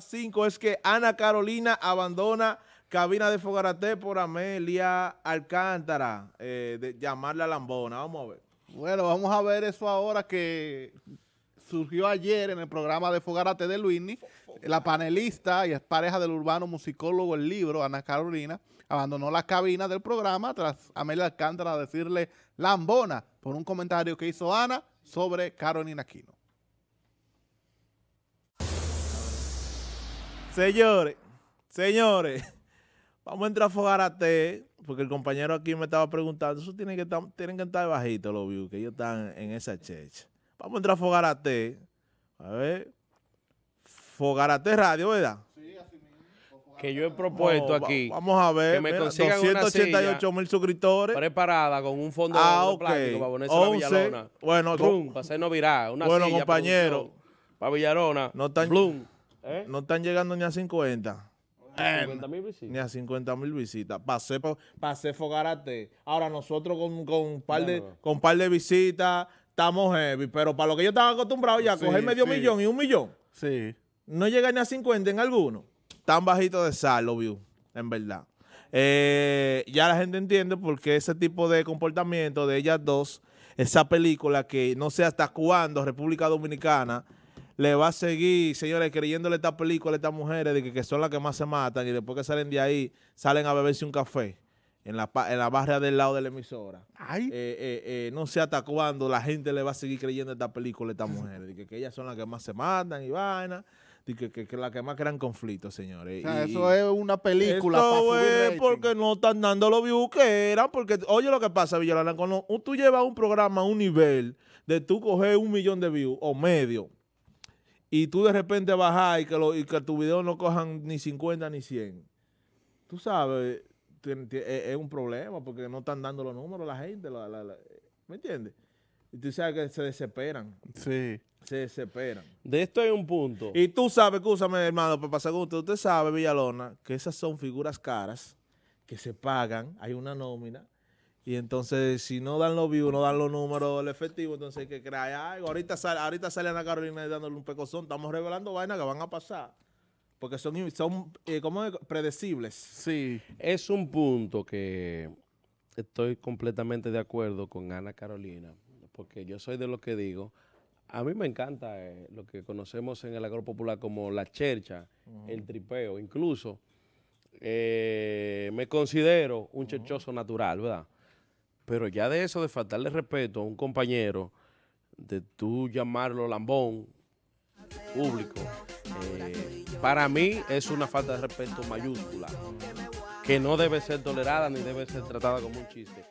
5 es que Ana Carolina abandona cabina de Fogarate por Amelia Alcántara, eh, de llamarla Lambona. Vamos a ver. Bueno, vamos a ver eso ahora que surgió ayer en el programa de Fogarate de Luini. La panelista y pareja del urbano musicólogo el libro, Ana Carolina, abandonó la cabina del programa tras Amelia Alcántara decirle Lambona por un comentario que hizo Ana sobre Carolina Aquino. Señores, señores, vamos a entrar a Fogarate, porque el compañero aquí me estaba preguntando, eso tiene que estar, tienen que estar bajito, los views, que ellos están en esa checha. Vamos a entrar a Fogarate, a ver, Fogarate Radio, ¿verdad? Que yo he propuesto aquí. vamos a ver. Que 288 mil suscriptores. Preparada con un fondo ah, de plástico para ponerse 11, Bueno, para hacernos bueno, compañero. Para, No ¿Eh? No están llegando ni a 50. Ni a 50 eh, mil visitas. Pasé, pasé Fogarate. Ahora nosotros con, un par de, con par de visitas estamos heavy. Pero para lo que yo estaba acostumbrado ya, coger medio millón y un millón. Sí. No llega ni a 50 en alguno. Tan bajito de sal, lo view, en verdad. Eh, ya la gente entiende por qué ese tipo de comportamiento de ellas dos, esa película que no sé hasta cuándo República Dominicana le va a seguir, señores, creyéndole esta película a estas mujeres de que, son las que más se matan y después que salen de ahí, salen a beberse un café en la, en la barra del lado de la emisora. Ay. Eh, eh, eh, no sé hasta cuándo la gente le va a seguir creyendo esta película a estas mujeres, de que, ellas son las que más se matan y vaina. Que, que, que, la que más crean conflictos, señores. eso es una película. Esto es porque no están dando los views que eran. Porque, oye, lo que pasa, Villalana, cuando tú llevas un programa a un nivel de tú coger un millón de views o medio, y tú de repente bajas y que, lo, y tu video no cojan ni 50 ni 100, tú sabes, e, es un problema porque no están dando los números la gente, ¿me entiendes? Y tú sabes que se desesperan. Sí. Se desesperan. De esto hay un punto. Y tú sabes, escúchame hermano, para pasar usted, usted sabe, Villalona, que esas son figuras caras que se pagan, hay una nómina, y entonces, si no dan los views, no dan los números, el efectivo, entonces hay que crear algo. Ahorita, sale, ahorita sale Ana Carolina dándole un pecozón. Estamos revelando vainas que van a pasar. Porque son, son eh, predecibles. Sí. Es un punto que estoy completamente de acuerdo con Ana Carolina. Porque yo soy de los que digo. A mí me encanta eh, lo que conocemos en el agro popular como la chercha, el tripeo. Incluso eh, me considero un chechoso cherchoso natural, ¿verdad? Pero ya de eso, de faltarle respeto a un compañero, de tú llamarlo lambón público, eh, para mí es una falta de respeto mayúscula, que no debe ser tolerada ni debe ser tratada como un chiste.